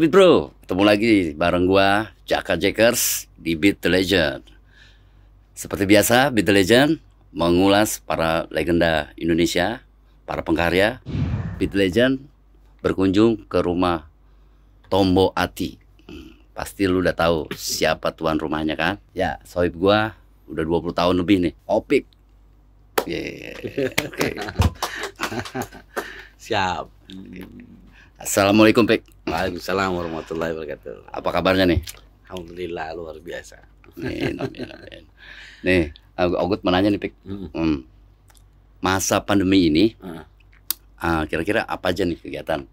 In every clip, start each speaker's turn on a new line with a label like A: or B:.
A: Beat Bro. Ketemu lagi bareng gua Jaka Jackers di Beat the Legend. Seperti biasa, Beat the Legend mengulas para legenda Indonesia, para pengkarya. Beat the Legend berkunjung ke rumah Tombo Ati. Hmm, pasti lu udah tahu siapa tuan rumahnya kan? Ya, sohib gua udah 20 tahun lebih nih. Opik. Yeah. Oke. Okay. Siap. Assalamualaikum Pak, Waalaikumsalam warahmatullahi wabarakatuh. Apa kabarnya nih? Alhamdulillah luar biasa.
B: Nih, nih,
A: nih. nih aku mau nanya nih Pak. Hmm. Hmm. Masa pandemi ini hmm. kira-kira apa aja nih kegiatan?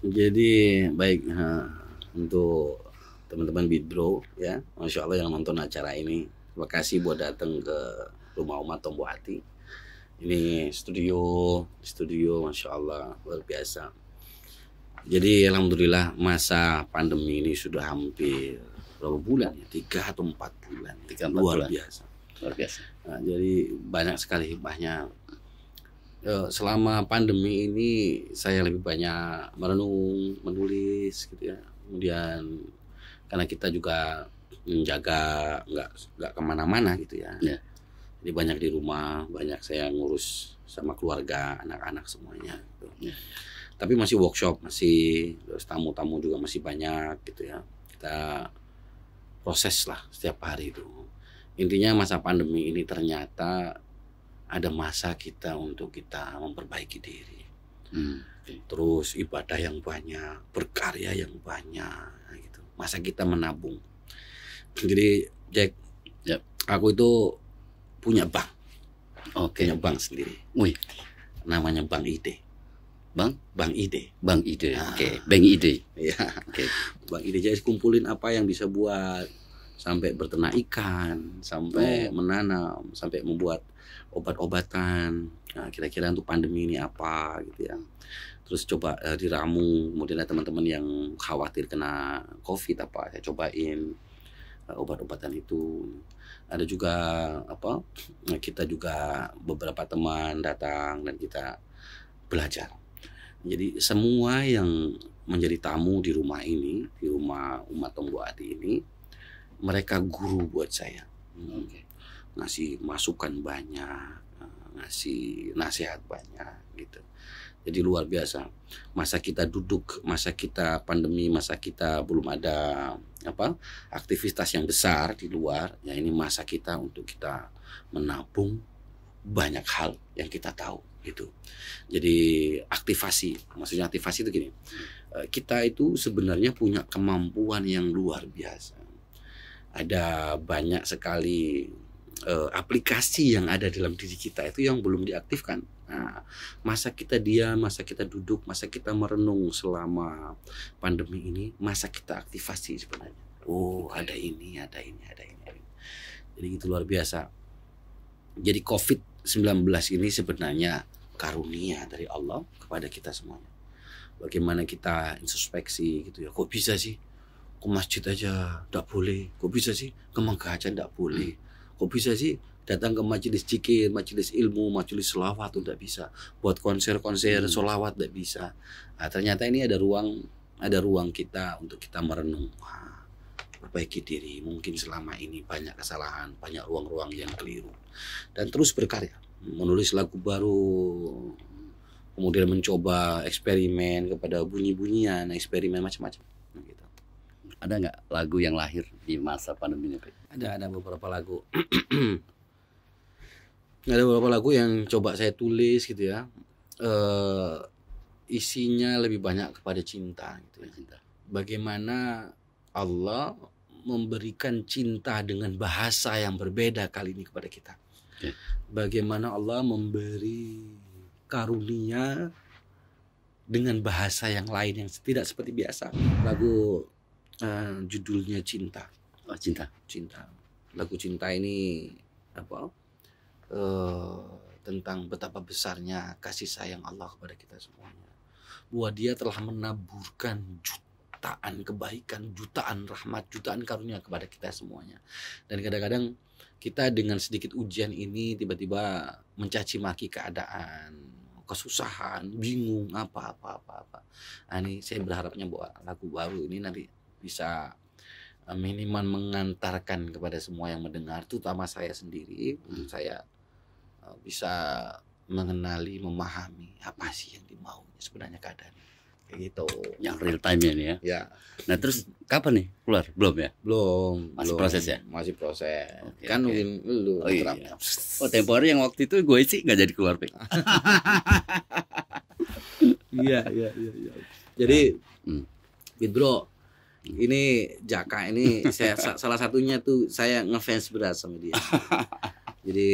A: Jadi baik uh, untuk teman-teman Bidbro ya, masya Allah yang nonton acara ini, terima kasih buat datang ke rumah umat Tombo Hati. Ini studio, studio masya Allah luar biasa jadi alhamdulillah masa pandemi ini sudah hampir berapa bulan ya? Tiga atau empat bulan. Tiga empat Luar bulan. biasa. Luar biasa. Nah, jadi banyak sekali hikmahnya. Eh, selama pandemi ini saya lebih banyak merenung, menulis, gitu ya. Kemudian karena kita juga menjaga nggak nggak kemana-mana gitu ya. ya Jadi banyak di rumah, banyak saya ngurus sama keluarga, anak-anak semuanya. Gitu. ya tapi masih workshop masih tamu-tamu juga masih banyak gitu ya kita proses lah setiap hari itu intinya masa pandemi ini ternyata ada masa kita untuk kita memperbaiki diri hmm. terus ibadah yang banyak berkarya yang banyak nah gitu masa kita menabung jadi Jack yep. Ya. aku itu punya bank okay. punya bank sendiri Wih. namanya bank ide Bang? Bang Ide. Bang Ide. Ah. Oke, okay. Bang Ide. Ya. Oke. Okay. Bang Ide jadi kumpulin apa yang bisa buat sampai bertenak ikan, sampai oh. menanam, sampai membuat obat-obatan. Nah, kira-kira untuk pandemi ini apa gitu ya. Terus coba uh, diramu, kemudian ada teman-teman yang khawatir kena Covid apa, saya cobain uh, obat-obatan itu. Ada juga apa? kita juga beberapa teman datang dan kita belajar jadi semua yang menjadi tamu di rumah ini, di rumah umat Tonggoati ini, mereka guru buat saya. Hmm. Ngasih masukan banyak, eh, ngasih nasihat banyak gitu. Jadi luar biasa. Masa kita duduk, masa kita pandemi, masa kita belum ada apa aktivitas yang besar di luar, ya ini masa kita untuk kita menabung banyak hal yang kita tahu gitu. Jadi aktivasi, maksudnya aktivasi itu gini. Eh, kita itu sebenarnya punya kemampuan yang luar biasa. Ada banyak sekali uh, aplikasi yang ada dalam diri kita itu yang belum diaktifkan. Nah, masa kita diam, masa kita duduk, masa kita merenung selama pandemi ini, masa kita aktivasi sebenarnya. Oh, ada ini, ada ini, ada ini. Jadi itu luar biasa. Jadi COVID-19 ini sebenarnya karunia dari Allah kepada kita semuanya. Bagaimana kita introspeksi gitu ya. Kok bisa sih ke masjid aja tidak boleh? Kok bisa sih ke mangga aja tidak boleh? Kok bisa sih datang ke majelis cikir, majelis ilmu, majelis selawat tidak bisa. Buat konser-konser hmm. selawat tidak bisa. Nah, ternyata ini ada ruang ada ruang kita untuk kita merenung. perbaiki diri. Mungkin selama ini banyak kesalahan, banyak ruang-ruang yang keliru. Dan terus berkarya menulis lagu baru, kemudian mencoba eksperimen kepada bunyi-bunyian, eksperimen macam-macam. gitu. Ada nggak lagu yang lahir di masa pandemi ini? Ada, ada beberapa lagu. ada beberapa lagu yang coba saya tulis gitu ya. Uh, isinya lebih banyak kepada cinta gitu ya. Cinta. Bagaimana Allah memberikan cinta dengan bahasa yang berbeda kali ini kepada kita bagaimana Allah memberi karunia dengan bahasa yang lain yang tidak seperti biasa. Lagu uh, judulnya Cinta. Oh, Cinta. Cinta. Lagu Cinta ini apa? Uh, tentang betapa besarnya kasih sayang Allah kepada kita semuanya. Bahwa Dia telah menaburkan jutaan kebaikan, jutaan rahmat, jutaan karunia kepada kita semuanya. Dan kadang-kadang kita dengan sedikit ujian ini tiba-tiba mencaci maki keadaan, kesusahan, bingung apa apa apa apa. Nah, ini saya berharapnya bahwa lagu baru ini nanti bisa eh, minimal mengantarkan kepada semua yang mendengar, terutama saya sendiri, hmm. saya eh, bisa mengenali, memahami apa sih yang dimaunya sebenarnya keadaan gitu. Yang real time ya nih ya. Ya. Nah terus kapan nih keluar? Belum ya? Belum. Masih belum. proses ya? Masih proses. Okay, kan okay. lu oh, iya. oh temporary yang waktu itu gue sih nggak jadi keluar pik. Iya, iya iya iya. Jadi, nah, hmm. Nah, bro, ini Jaka ini saya salah satunya tuh saya ngefans berat sama dia. Jadi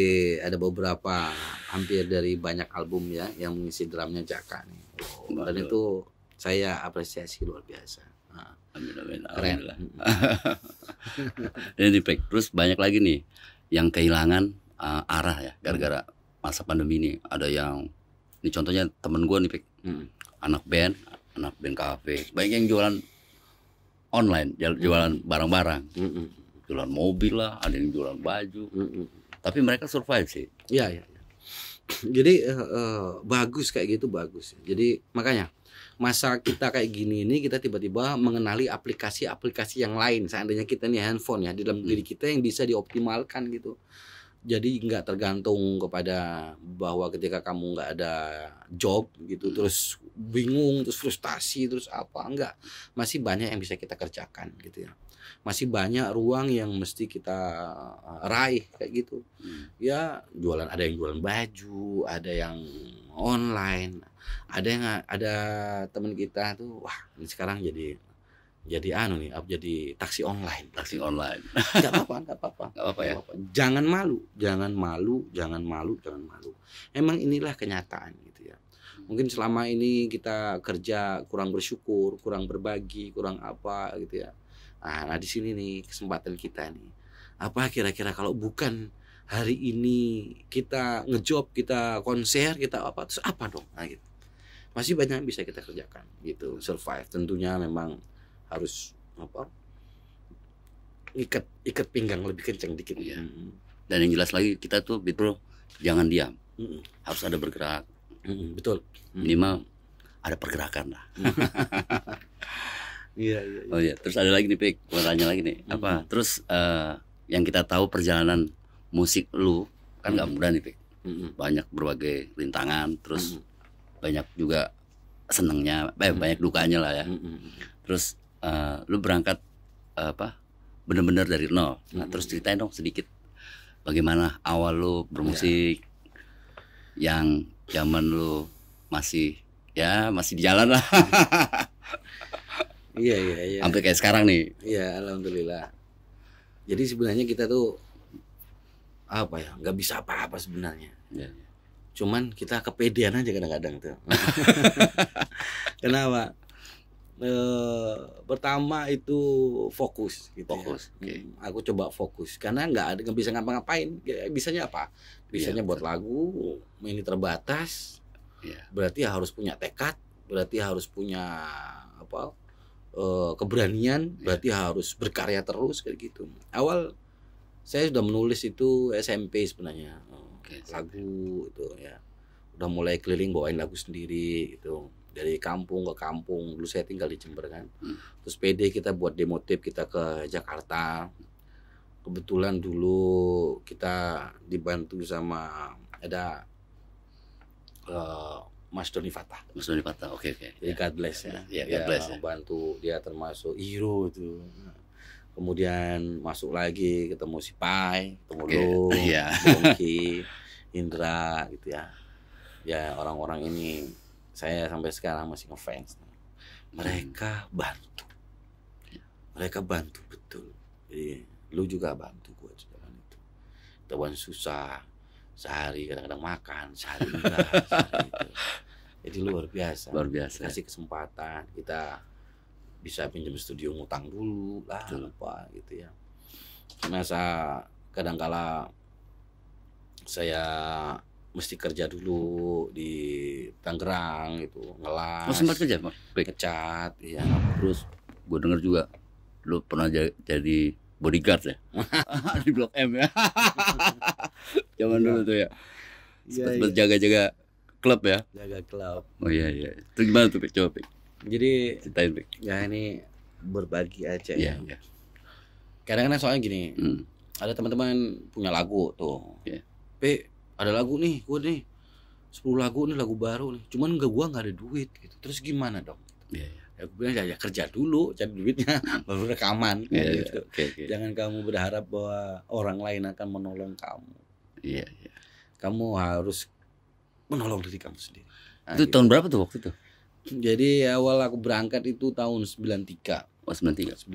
A: ada beberapa hampir dari banyak album ya yang mengisi drumnya Jaka nih. Dan itu saya apresiasi luar biasa. Nah, amin amin. Keren. Ini di terus banyak lagi nih yang kehilangan uh, arah ya gara-gara masa pandemi ini ada yang ini contohnya temen gue nih Pik. Hmm. anak band anak band kafe banyak yang jualan online jualan barang-barang hmm. hmm. jualan mobil lah ada yang jualan baju hmm. tapi mereka survive sih iya ya jadi uh, uh, bagus kayak gitu bagus jadi makanya masa kita kayak gini ini kita tiba-tiba mengenali aplikasi-aplikasi yang lain seandainya kita nih handphone ya di dalam diri kita yang bisa dioptimalkan gitu jadi nggak tergantung kepada bahwa ketika kamu nggak ada job gitu hmm. terus bingung terus frustasi terus apa enggak masih banyak yang bisa kita kerjakan gitu ya masih banyak ruang yang mesti kita eh, raih kayak gitu hmm. ya jualan ada yang jualan baju ada yang online ada yang ada teman kita tuh wah ini sekarang jadi jadi anu nih jadi taksi online taksi online nggak apa nggak apa-apa nggak apa-apa ya jangan malu jangan malu jangan malu jangan malu emang inilah kenyataan gitu ya mungkin selama ini kita kerja kurang bersyukur kurang berbagi kurang apa gitu ya nah, nah di sini nih kesempatan kita nih apa kira-kira kalau bukan hari ini kita ngejob kita konser kita apa terus apa dong nah, gitu masih banyak yang bisa kita kerjakan gitu survive tentunya memang harus apa ikat ikat pinggang lebih kenceng dikit ya dan yang jelas lagi kita tuh bro jangan diam mm harus ada bergerak mm betul minimal ada pergerakan lah iya, iya, iya, oh ya terus ada lagi nih pik mau tanya lagi nih apa terus uh, yang kita tahu perjalanan musik lu kan nggak mudah nih pik banyak berbagai rintangan terus banyak juga senengnya eh, hmm. banyak dukanya lah ya hmm, hmm, terus uh, lu berangkat uh, apa bener-bener dari nol nah, terus ceritain dong sedikit bagaimana awal lu bermusik ya. yang zaman lu masih ya masih di jalan lah iya iya iya hampir kayak sekarang nih iya alhamdulillah jadi sebenarnya kita tuh apa ya nggak bisa apa-apa sebenarnya ya cuman kita kepedean aja kadang-kadang tuh kenapa e, pertama itu fokus gitu ya. fokus ya. okay. Hmm, aku coba fokus karena nggak ada nggak bisa ngapa-ngapain ya, bisanya apa bisanya yeah, buat betul. lagu ini terbatas yeah. berarti harus punya tekad berarti harus punya apa e, keberanian iya. berarti harus berkarya terus kayak gitu awal saya sudah menulis itu SMP sebenarnya lagu itu ya udah mulai keliling bawain lagu sendiri itu dari kampung ke kampung dulu saya tinggal di Jember kan hmm. terus PD kita buat demo tape kita ke Jakarta kebetulan dulu kita dibantu sama ada uh, Mas Doni Fatah. Mas Doni Fatah, oke okay, oke. Okay. Jadi God bless ya. Yeah, God bless, ya. Bantu dia termasuk hero itu kemudian masuk lagi ketemu si Pai, ketemu okay. Lu, yeah. Iya. Indra gitu ya. Ya orang-orang ini saya sampai sekarang masih ngefans. Mereka bantu. Mereka bantu betul. Jadi lu juga bantu gue juga itu. Tawan susah, sehari kadang-kadang makan, sehari enggak, sehari itu. Jadi luar biasa. Luar biasa. Kasih kesempatan kita bisa pinjam studio ngutang dulu lah Betul. apa gitu ya karena saya kadangkala saya mesti kerja dulu di Tangerang gitu ngelas oh, sempat kerja pak ngecat ya terus gue denger juga lu pernah jadi bodyguard ya di blok M ya zaman dulu iya. tuh ya iya, sempat ya, jaga-jaga klub ya jaga klub oh iya iya itu gimana tuh Pik? coba jadi ceritain ya ini berbagi aja ya. Iya ya. Kadang-kadang soalnya gini, hmm. ada teman-teman punya lagu tuh. Yeah. Iya. P, ada lagu nih, gue nih sepuluh lagu nih lagu baru nih. Cuman gak gua nggak ada duit gitu. Terus gimana dong? Gitu. Ya gue bilang ya, ya kerja dulu cari duitnya baru rekaman kan yeah, gitu. Yeah, okay, okay. Jangan kamu berharap bahwa orang lain akan menolong kamu. Iya, yeah, yeah. Kamu harus menolong diri kamu sendiri. Nah, itu gitu. tahun berapa tuh waktu itu? Jadi awal aku berangkat itu tahun 93. Oh, 93.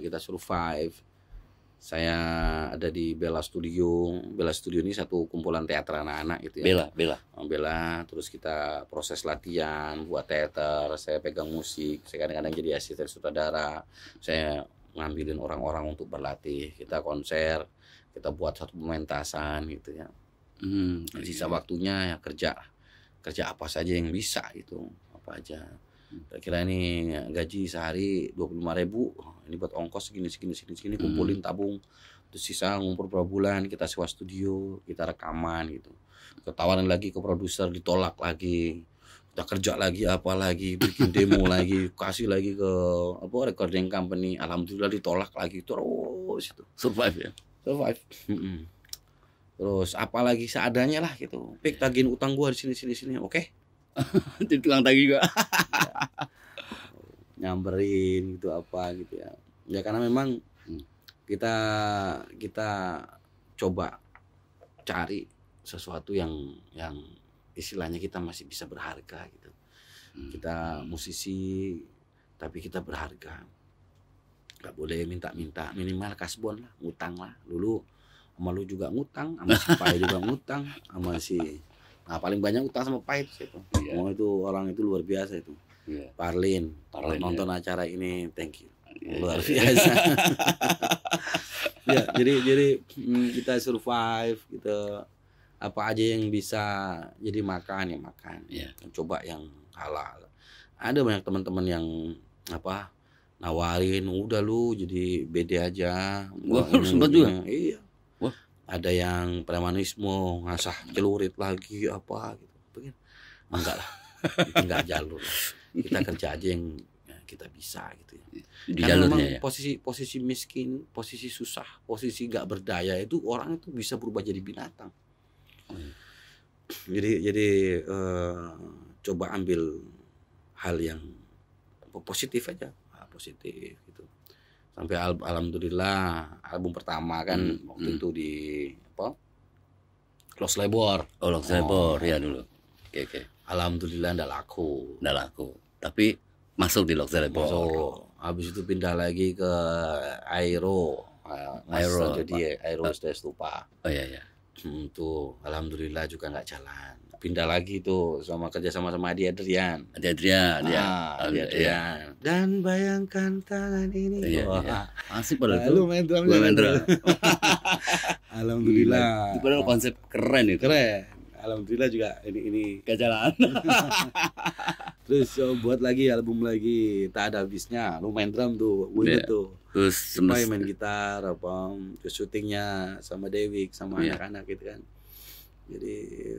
A: 93 kita survive. Saya ada di Bella Studio. Bella Studio ini satu kumpulan teater anak-anak gitu ya. Bella, Bella. Oh, Bella, terus kita proses latihan buat teater, saya pegang musik, saya kadang-kadang jadi asisten sutradara. Saya ngambilin orang-orang untuk berlatih, kita konser, kita buat satu pementasan gitu ya. Hmm, iya. sisa waktunya ya kerja kerja apa saja yang bisa gitu apa aja kira-kira ini gaji sehari dua puluh lima ribu ini buat ongkos segini segini segini segini hmm. kumpulin tabung terus sisa ngumpul berapa bulan kita sewa studio kita rekaman gitu ketawaran lagi ke produser ditolak lagi kita kerja lagi apa lagi bikin demo lagi kasih lagi ke apa recording company alhamdulillah ditolak lagi terus itu survive ya survive mm -mm. terus apalagi seadanya lah gitu pik tagihin utang gua di sini sini sini oke okay? Jadi tukang tagi juga iya. nyamperin gitu apa gitu ya ya karena memang kita kita coba cari sesuatu yang yang istilahnya kita masih bisa berharga gitu hmm. kita musisi tapi kita berharga nggak boleh minta-minta minimal kasbon lah ngutang lah dulu malu juga ngutang sama si juga ngutang sama si Nah paling banyak utang sama Pahit itu. Yeah. Oh itu orang itu luar biasa itu. Yeah. Parlin, Parlin nonton yeah. acara ini, thank you. Yeah, iya, luar iya. biasa. ya jadi jadi mm, kita survive gitu, apa aja yang bisa jadi makan ya makan. Yeah. Coba yang halal. Ada banyak teman-teman yang apa nawarin udah lu jadi BD aja. Gua sempat juga. Iya ada yang premanisme ngasah celurit lagi apa gitu pengen ah, enggak lah itu enggak jalur lah. kita kerja aja yang ya, kita bisa gitu ya. Di Karena jalurnya memang ya. posisi posisi miskin, posisi susah, posisi gak berdaya itu orang itu bisa berubah jadi binatang. Hmm. Jadi jadi uh, coba ambil hal yang positif aja, ah, positif gitu sampai al alhamdulillah album pertama kan hmm. waktu hmm. itu di apa Los Labor oh Los Labor oh. ya dulu oke okay, oke okay. alhamdulillah ndak laku ndak laku tapi masuk di Los Labor masuk habis itu pindah lagi ke Aero Aero jadi Aero sudah lupa oh iya iya hmm, tuh alhamdulillah juga nggak jalan pindah lagi tuh sama kerja sama sama Adi Adrian. Adi Adrian, ya. Adi Adrian. Dan bayangkan tangan ini. Iya, oh, iya. Asik pada itu. main drum main drum. Alhamdulillah. Itu padahal konsep keren itu. Keren. Alhamdulillah juga ini ini kejalan. Terus so, oh, buat lagi album lagi tak ada habisnya. Lu main drum tuh, gue yeah. tuh. Terus main gitar apa, ke syutingnya sama Dewi sama iya. anak-anak yeah. gitu kan jadi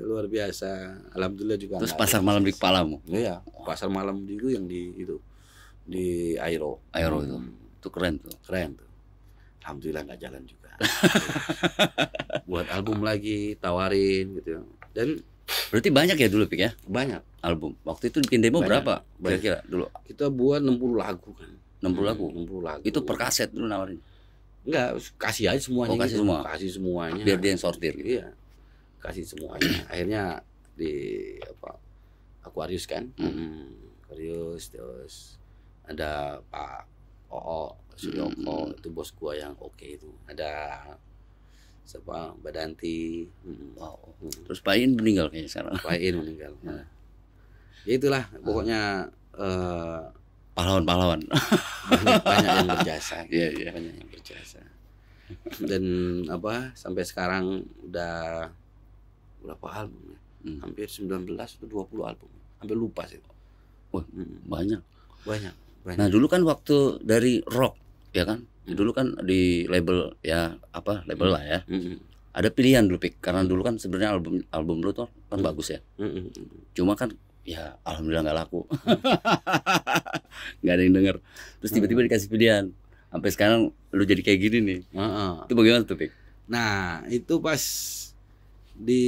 A: luar biasa. Alhamdulillah juga. Terus pasar malam di kepalamu? Iya, pasar malam itu yang di itu di Aero. Aero itu. Tu hmm. Itu keren tuh. Keren tuh. Alhamdulillah nggak jalan juga. Buat album lagi, tawarin gitu. Ya. Dan Berarti banyak ya dulu Pik ya? Banyak album. Waktu itu bikin demo banyak. berapa banyak. kira dulu? Kita buat 60 lagu kan. 60 hmm, lagu. 60 lagu. Itu per kaset dulu nawarin. Enggak, kasih aja semuanya. Oh, kasih gitu. semua. Kasih semuanya. Biar dia yang sortir gitu. Iya kasih semuanya akhirnya di apa Aquarius kan hmm. hmm Aquarius terus ada Pak Oo Suyoko hmm. itu bos gua yang oke okay itu ada siapa Badanti hmm. oh. terus Pak In meninggal kayaknya sekarang Pak In meninggal nah. ya itulah ah. pokoknya eh, pahlawan-pahlawan banyak, banyak yang berjasa gitu. Iya, yeah, yeah. banyak yang berjasa dan apa sampai sekarang udah berapa ya? hmm. hampir 19 atau 20 album hampir lupa sih wah hmm. banyak. banyak banyak nah dulu kan waktu dari rock ya kan hmm. dulu kan di label ya apa label hmm. lah ya hmm. ada pilihan dulu pik karena dulu kan sebenarnya album album lu tuh kan hmm. bagus ya hmm, hmm, hmm, hmm. cuma kan ya alhamdulillah nggak laku nggak ada yang denger terus tiba-tiba dikasih pilihan sampai sekarang lu jadi kayak gini nih uh itu bagaimana tuh pik nah itu pas di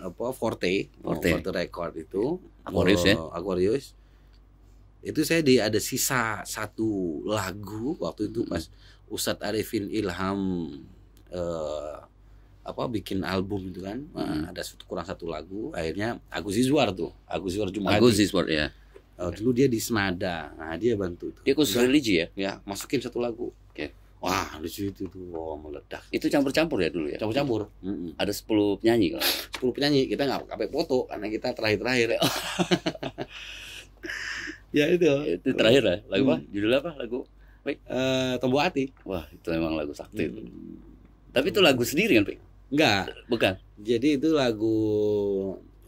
A: apa Forte, Forte, oh, Forte Record itu Aquarius ya. Oh, Aquarius. Itu saya di ada sisa satu lagu waktu itu pas Ustadz Arifin Ilham eh, apa bikin album itu kan. hmm. ada satu, kurang satu lagu, akhirnya Agus Izwar tuh, Agus Izwar Jumadi. Agus Izwar ya. Oh, dulu dia di Semada. Nah, dia bantu tuh. Dia khusus religi ya? Ya, masukin satu lagu. Wah, di situ tuh wow, meledak. Itu campur-campur ya dulu ya? Campur-campur. Mm -mm. Ada 10 penyanyi kan? 10 penyanyi, kita nggak pakai foto karena kita terakhir-terakhir. Ya. ya itu. Itu terakhir ya? Lagu hmm. apa? Mm. Judul apa lagu? Pik? Uh, eh, Tombo Hati. Wah, itu memang lagu sakti hmm. Tapi itu lagu sendiri kan, Pik? Enggak. Bukan. Jadi itu lagu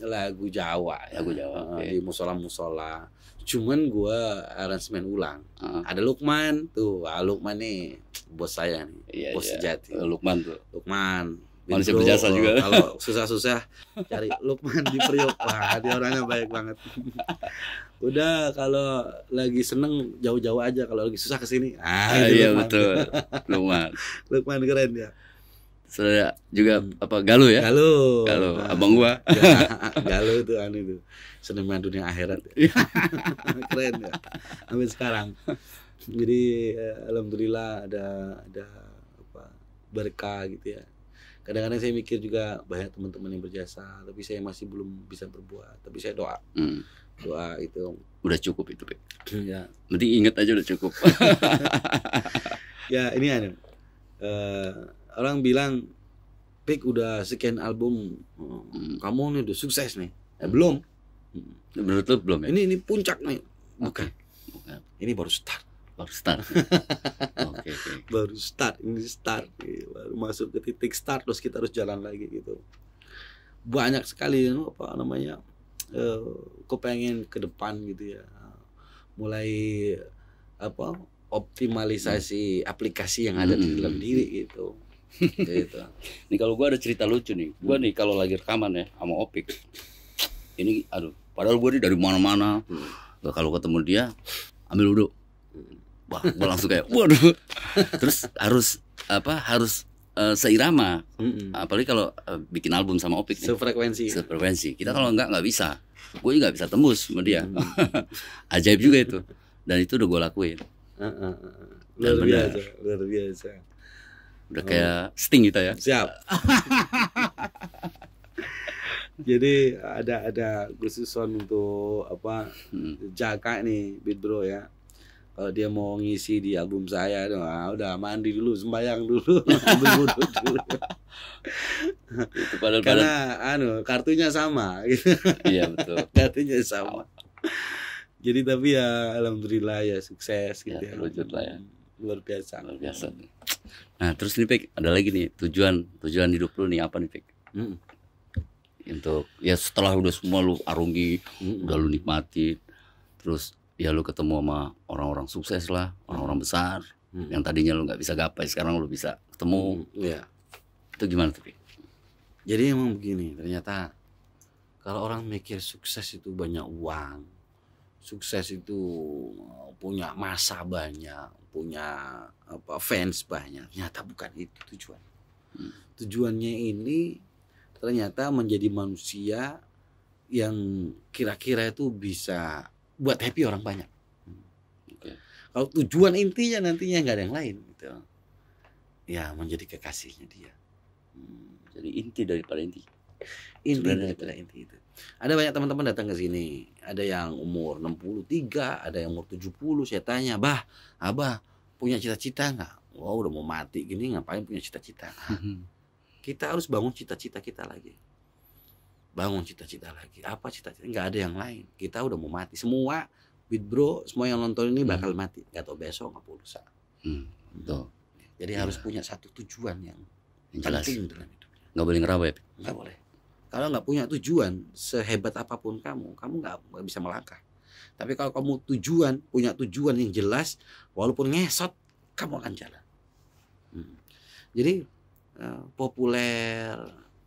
A: lagu Jawa ya. Lagu Jawa. Okay. Di musola-musola cuman gua aransemen ulang uh. ada Lukman tuh ah, Lukman nih bos saya nih iya, bos iya. sejati eh, Lukman tuh Lukman manusia berjasa juga kalau susah-susah cari Lukman di Priok wah dia orangnya baik banget udah kalau lagi seneng jauh-jauh aja kalau lagi susah kesini ah, ah iya Lukman. betul Lukman Lukman keren ya saudara juga hmm. apa Galuh ya? Galuh. Galuh, nah, abang gua. Ya, Galuh tuh anu itu. Seniman dunia akhirat. Ya. Iya. Keren ya. Sampai sekarang. Jadi ya, alhamdulillah ada ada apa berkah gitu ya. Kadang-kadang saya mikir juga banyak teman-teman yang berjasa, tapi saya masih belum bisa berbuat, tapi saya doa. Hmm doa itu udah cukup itu Pak. ya nanti ingat aja udah cukup ya ini anu uh, orang bilang Pik udah sekian album hmm. kamu nih udah sukses nih ya, belum hmm. menurut lu belum ya ini ini puncak nih bukan, okay. ini baru start baru start okay, okay. baru start ini start baru masuk ke titik start terus kita harus jalan lagi gitu banyak sekali apa namanya uh, kepengen ke depan gitu ya mulai apa optimalisasi hmm. aplikasi yang ada hmm. di dalam diri gitu gitu. Nih kalau gue ada cerita lucu nih, gue hmm. nih kalau lagi rekaman ya sama Opik, ini aduh, padahal gue nih dari mana-mana, hmm. kalau ketemu dia ambil wudhu, hmm. wah gue langsung kayak waduh, terus harus apa harus uh, seirama, -hmm. apalagi kalau uh, bikin album sama Opik nih. Sefrekuensi. Sefrekuensi. Kita kalau enggak nggak bisa, gue juga bisa tembus sama dia, mm. ajaib juga itu, dan itu udah gue lakuin. Uh, uh, uh. Luar biasa, luar biasa Udah hmm. kayak Sting gitu ya. Siap. Jadi ada ada khususan untuk apa hmm. Jaka nih Beat Bro ya. Kalau dia mau ngisi di album saya, nah, udah mandi dulu, sembayang dulu, Karena anu kartunya sama. Iya betul. kartunya sama. Jadi tapi ya alhamdulillah ya sukses gitu ya. ya. lah ya luar biasa luar biasa nah terus nih Pik ada lagi nih tujuan tujuan hidup lu nih apa nih Pik hmm. untuk ya setelah udah semua lu arungi hmm. udah lu nikmati terus ya lu ketemu sama orang-orang sukses lah orang-orang besar hmm. yang tadinya lu nggak bisa gapai sekarang lu bisa ketemu hmm. ya itu gimana tuh Pik? jadi emang begini ternyata kalau orang mikir sukses itu banyak uang sukses itu punya masa banyak punya apa fans banyak nyata bukan itu tujuan tujuannya ini ternyata menjadi manusia yang kira-kira itu bisa buat happy orang banyak okay. kalau tujuan intinya nantinya nggak ada yang lain gitu ya menjadi kekasihnya dia hmm, jadi inti daripada inti inti daripada inti itu ada banyak teman-teman datang ke sini. Ada yang umur 63, ada yang umur 70. Saya tanya, "Bah, Abah punya cita-cita nggak? Wah, wow, udah mau mati gini ngapain punya cita-cita?" kita harus bangun cita-cita kita lagi. Bangun cita-cita lagi. Apa cita-cita? Nggak ada yang lain. Kita udah mau mati. Semua with bro, semua yang nonton ini bakal hmm. mati. Nggak tau besok, nggak pulsa. Hmm. Jadi ya. harus iya. punya satu tujuan yang, yang penting Nggak boleh ngeraba Nggak boleh. Kalau nggak punya tujuan, sehebat apapun kamu, kamu nggak bisa melangkah. Tapi kalau kamu tujuan, punya tujuan yang jelas, walaupun ngesot, kamu akan jalan. Hmm. Jadi uh, populer,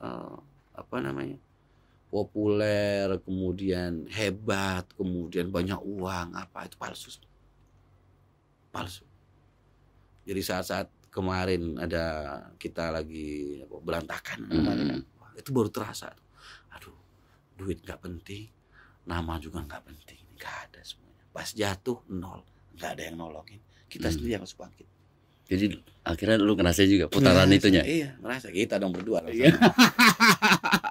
A: uh, apa namanya, populer, kemudian hebat, kemudian banyak uang, apa itu palsu, palsu. Jadi saat-saat kemarin ada kita lagi berantakan, hmm. kemarin, itu baru terasa aduh duit nggak penting nama juga nggak penting nggak ada semuanya pas jatuh nol nggak ada yang nolongin kita hmm. sendiri yang harus bangkit jadi akhirnya lu ngerasa juga putaran ngerasa, itunya iya ngerasa kita dong berdua iya.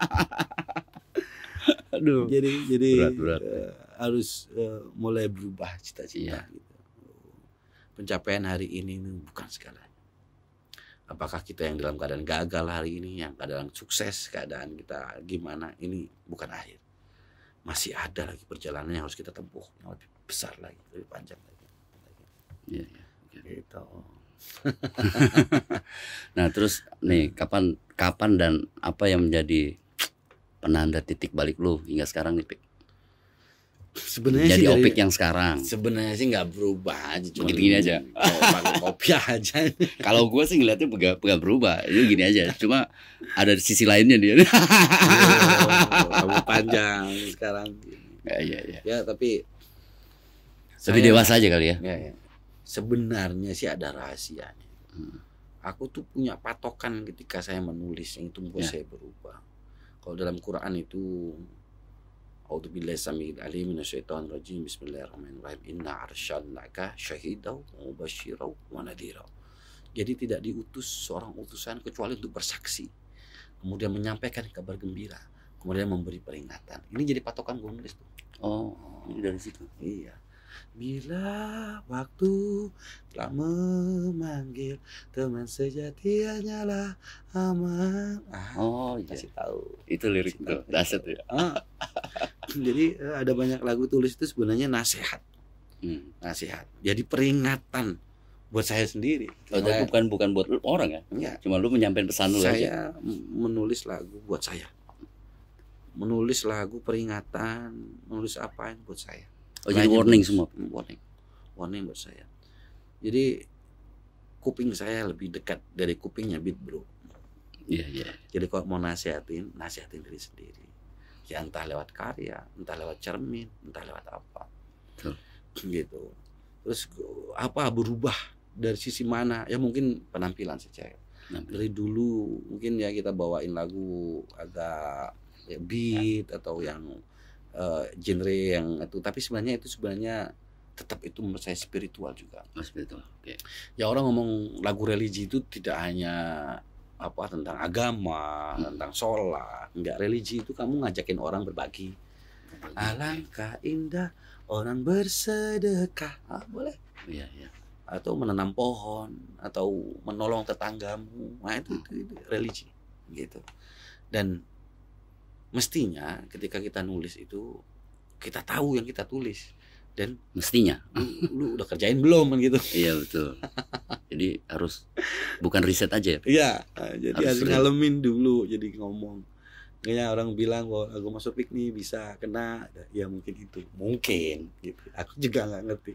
A: aduh jadi jadi berat, berat. Uh, harus uh, mulai berubah cita-cita iya. Gitu. pencapaian hari ini bukan segalanya apakah kita yang dalam keadaan gagal hari ini, yang keadaan sukses, keadaan kita gimana, ini bukan akhir. Masih ada lagi perjalanan yang harus kita tempuh, yang lebih besar lagi, lebih panjang lagi. Iya, iya. Gitu. nah, terus nih kapan kapan dan apa yang menjadi penanda titik balik lu hingga sekarang nih, Pik? sebenarnya jadi sih dari, opik yang sekarang sebenarnya sih nggak berubah aja cuma gini, gini aja kopi aja kalau gue sih ngeliatnya gak, gak berubah itu gini aja cuma ada sisi lainnya dia oh, kamu panjang sekarang ya ya ya ya tapi
B: lebih saya, dewasa aja
A: kali ya, ya, ya. sebenarnya sih ada rahasianya hmm. aku tuh punya patokan ketika saya menulis yang itu membuat ya. saya berubah kalau dalam Quran itu A'udzu billahi samiil alim minasyaitonir rajim. Bismillahirrahmanirrahim. Inna arsalnaka syahidau mubasyiran wa nadhira. Jadi tidak diutus seorang utusan kecuali untuk bersaksi, kemudian menyampaikan kabar gembira, kemudian memberi peringatan. Ini jadi patokan gue nulis tuh. Oh, ini dari situ. Iya. Bila waktu telah memanggil teman sejati hanyalah aman. Ah, oh, iya. kasih tahu. Itu lirik tuh. dasar ya. Ah. Jadi eh, ada banyak lagu tulis itu sebenarnya nasihat hmm. nasihat jadi peringatan buat saya sendiri oh, saya, bukan bukan buat orang ya enggak. Iya. cuma lu menyampaikan pesan lu saya aja. menulis lagu buat saya menulis lagu peringatan menulis apa yang buat saya oh, jadi warning buat, semua hmm, warning warning buat saya jadi kuping saya lebih dekat dari kupingnya beat bro iya yeah, iya yeah. jadi kalau mau nasihatin nasihatin diri sendiri ya entah lewat karya entah lewat cermin entah lewat apa hmm. gitu terus apa berubah dari sisi mana ya mungkin penampilan secara dari dulu mungkin ya kita bawain lagu agak ya, beat ya. atau yang uh, genre yang itu tapi sebenarnya itu sebenarnya tetap itu menurut saya spiritual juga. Oh, spiritual. Okay. Ya orang ngomong lagu religi itu tidak hanya apa tentang agama, hmm. tentang sholat, nggak religi itu kamu ngajakin orang berbagi. Alangkah indah orang bersedekah, ah, boleh. Iya iya. Atau menanam pohon atau menolong tetanggamu, nah itu, itu, itu religi gitu. Dan mestinya ketika kita nulis itu kita tahu yang kita tulis dan mestinya lu, udah kerjain belum kan gitu iya betul jadi harus bukan riset aja ya iya jadi harus, harus ngalamin dulu jadi ngomong kayaknya orang bilang bahwa aku masuk nih bisa kena ya mungkin itu mungkin gitu aku juga nggak ngerti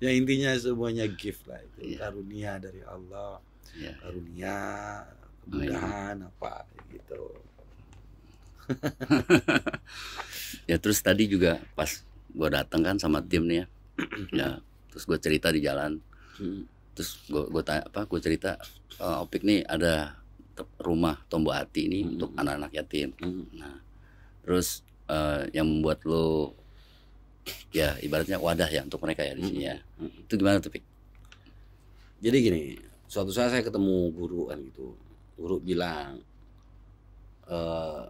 A: ya intinya semuanya gift lah itu yeah. karunia dari Allah yeah. karunia kemudahan oh, apa gitu ya terus tadi juga pas gue dateng kan sama tim nih ya ya terus gue cerita di jalan hmm. terus gue gue tanya apa gue cerita uh, opik nih ada rumah tombol hati ini hmm. untuk anak-anak yatim hmm. nah terus uh, yang membuat lo ya ibaratnya wadah ya untuk mereka ya di sini ya hmm. hmm. itu gimana tuh jadi gini suatu saat saya ketemu guru kan gitu guru bilang uh,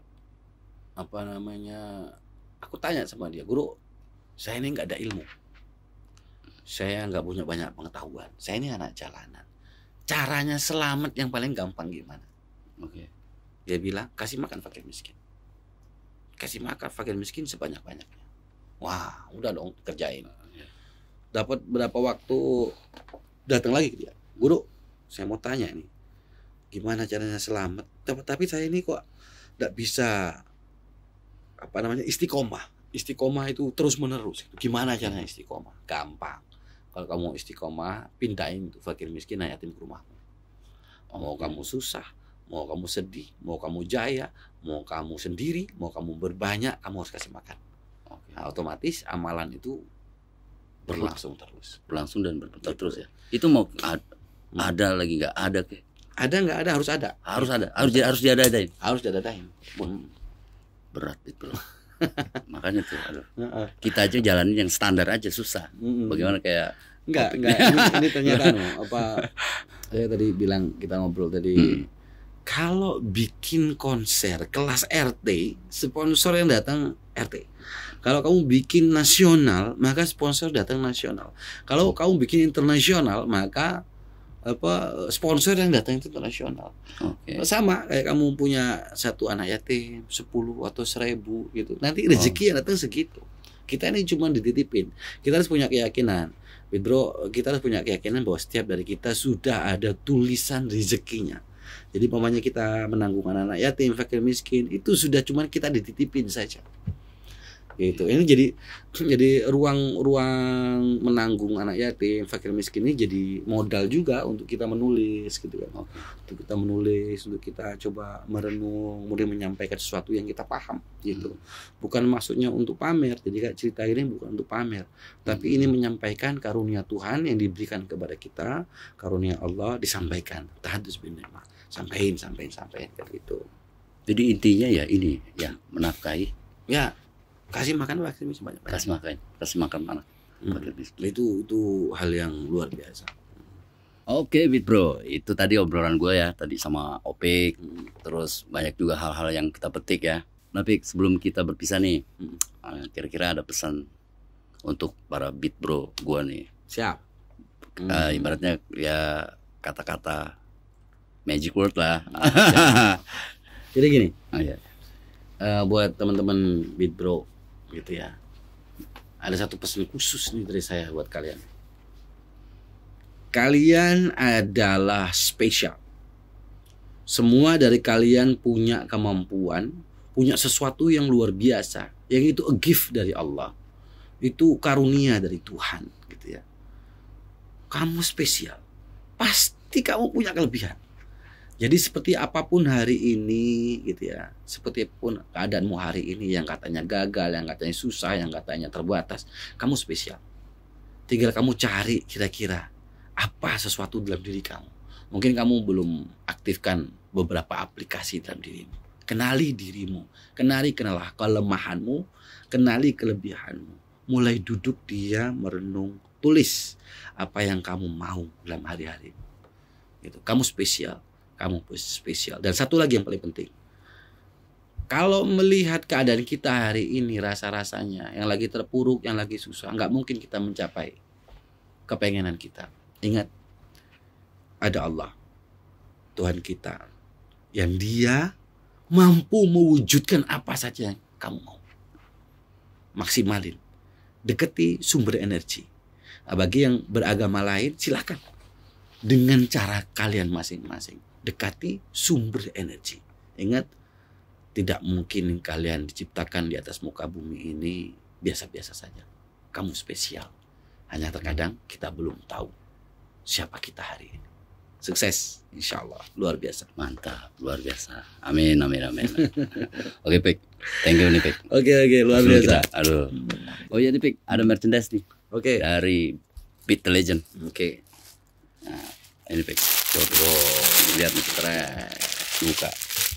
A: apa namanya aku tanya sama dia guru saya ini nggak ada ilmu. Saya nggak punya banyak pengetahuan. Saya ini anak jalanan. Caranya selamat yang paling gampang gimana? Oke. Okay. Dia bilang kasih makan fakir miskin. Kasih makan fakir miskin sebanyak banyaknya. Wah, udah dong kerjain. Ah, iya. Dapat berapa waktu datang lagi ke dia. Guru, saya mau tanya nih. Gimana caranya selamat? Tapi saya ini kok nggak bisa apa namanya istiqomah istiqomah itu terus menerus. Gimana caranya istiqomah? Gampang. Kalau kamu istiqomah, pindahin tuh fakir miskin ayatin yatim ke rumahmu. Mau kamu susah, mau kamu sedih, mau kamu jaya, mau kamu sendiri, mau kamu berbanyak, kamu harus kasih makan. Okay. Nah, otomatis amalan itu berlangsung terus, berlangsung dan berputar gitu. terus ya. Itu mau hmm. ada lagi nggak ada ke? Ada nggak ada harus ada. Harus ada, harus harus diadain. Harus diadain. Berat itu makanya tuh aduh. kita aja jalanin yang standar aja susah mm -hmm. bagaimana kayak enggak enggak ini, ini ternyata no, apa saya tadi bilang kita ngobrol tadi hmm. kalau bikin konser kelas RT sponsor yang datang RT kalau kamu bikin nasional maka sponsor datang nasional kalau oh. kamu bikin internasional maka apa sponsor yang datang itu internasional. Okay. Sama kayak kamu punya satu anak yatim, sepuluh atau seribu gitu. Nanti oh. rezeki oh. yang datang segitu. Kita ini cuma dititipin. Kita harus punya keyakinan. Bro, kita harus punya keyakinan bahwa setiap dari kita sudah ada tulisan rezekinya. Jadi pamannya kita menanggung anak, -anak yatim, fakir miskin itu sudah cuma kita dititipin saja gitu ini jadi jadi ruang-ruang menanggung anak yatim fakir miskin ini jadi modal juga untuk kita menulis gitu kan untuk kita menulis untuk kita coba merenung kemudian menyampaikan sesuatu yang kita paham gitu hmm. bukan maksudnya untuk pamer jadi kayak cerita ini bukan untuk pamer tapi hmm. ini menyampaikan karunia Tuhan yang diberikan kepada kita karunia Allah disampaikan tahadus bin nikmat sampaikan sampaikan sampaikan gitu jadi intinya ya ini ya menafkahi ya kasih makan wakil miskin banyak kasih makan kasih makan mana hmm. itu itu hal yang luar biasa Oke, okay, Bro. Itu tadi obrolan gue ya, tadi sama Opik. Hmm. Terus banyak juga hal-hal yang kita petik ya. Nah, sebelum kita berpisah nih, hmm. Eh, kira-kira ada pesan untuk para beat Bro gue nih. Siap. Eh, hmm. Uh, ibaratnya ya kata-kata magic word lah. Hmm, Jadi gini. Oh, iya. uh, buat teman-teman beat Bro gitu ya. Ada satu pesan khusus nih dari saya buat kalian. Kalian adalah spesial. Semua dari kalian punya kemampuan, punya sesuatu yang luar biasa, yang itu a gift dari Allah. Itu karunia dari Tuhan gitu ya. Kamu spesial. Pasti kamu punya kelebihan jadi seperti apapun hari ini gitu ya, seperti pun keadaanmu hari ini yang katanya gagal, yang katanya susah, yang katanya terbatas, kamu spesial. Tinggal kamu cari kira-kira apa sesuatu dalam diri kamu. Mungkin kamu belum aktifkan beberapa aplikasi dalam dirimu. Kenali dirimu, kenali kenalah kelemahanmu, kenali kelebihanmu. Mulai duduk dia merenung, tulis apa yang kamu mau dalam hari-hari. Gitu. Kamu spesial, kamu spesial. Dan satu lagi yang paling penting. Kalau melihat keadaan kita hari ini rasa-rasanya yang lagi terpuruk, yang lagi susah, nggak mungkin kita mencapai kepengenan kita. Ingat, ada Allah, Tuhan kita, yang dia mampu mewujudkan apa saja yang kamu mau. Maksimalin, deketi sumber energi. Nah, bagi yang beragama lain, silakan dengan cara kalian masing-masing dekati sumber energi. Ingat, tidak mungkin kalian diciptakan di atas muka bumi ini biasa-biasa saja. Kamu spesial. Hanya terkadang kita belum tahu siapa kita hari ini. Sukses, insya Allah. Luar biasa. Mantap, luar biasa. Amin, amin, amin. Oke, Pik. Thank you nih, Pik. Oke, oke, luar biasa. aduh. Oh iya nih, Pik. Ada merchandise nih. Oke. Okay. Dari beat the Legend. Oke. Okay. Nah, ini Pik. Coba lihat nih keren buka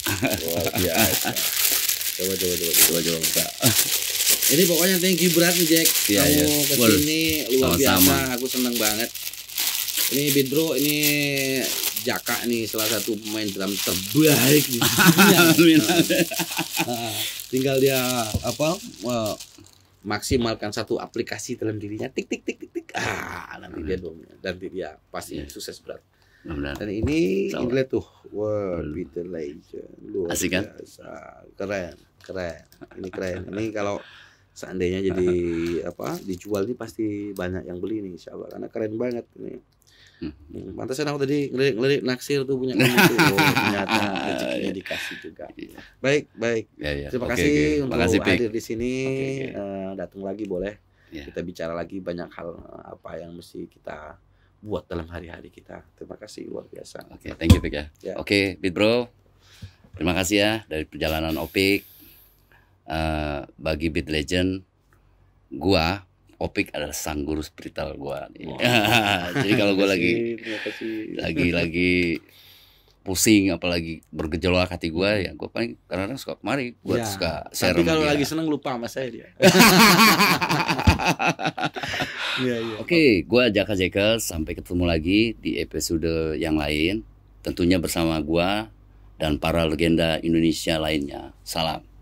A: coba coba coba coba coba buka ini pokoknya thank you berat nih Jack ya, kamu ya. kesini luar Sama -sama. biasa aku seneng banget ini Bidro ini Jaka nih salah satu pemain drum terbaik tinggal dia apa well, eh, maksimalkan satu aplikasi dalam dirinya tik tik tik tik tik ah nanti dia dong nanti dia pasti yeah. sukses berat mudah Dan ini inilah tuh, wah wow, hmm. Peter Legend, luar Asik, kan? biasa, keren, keren. Ini keren. ini kalau seandainya jadi apa dijual ini pasti banyak yang beli nih insya Allah karena keren banget ini hmm. hmm pantasan aku tadi ngelirik ngelirik naksir tuh punya kamu tuh oh, ternyata rezekinya iya. dikasih juga yeah. baik baik yeah, yeah. terima okay, kasih okay. untuk Makasih, hadir di sini okay, okay. Uh, eh, datang lagi boleh yeah. kita bicara lagi banyak hal eh, apa yang mesti kita buat dalam hari-hari kita. Terima kasih luar biasa. Oke, okay, thank you Pik ya. Yeah. Oke, okay, Bit Bro. Terima kasih ya dari perjalanan Opik uh, bagi Bit Legend gua Opik adalah sang guru spiritual gua. Wow. Jadi kalau gua lagi lagi lagi pusing apalagi bergejolak hati gua ya gua paling karena suka mari gua yeah. suka share tapi kalau lagi seneng lupa sama saya dia Iya, iya. Oke, gua gue Jaka Jekel. Sampai ketemu lagi di episode yang lain. Tentunya bersama gue dan para legenda Indonesia lainnya. Salam.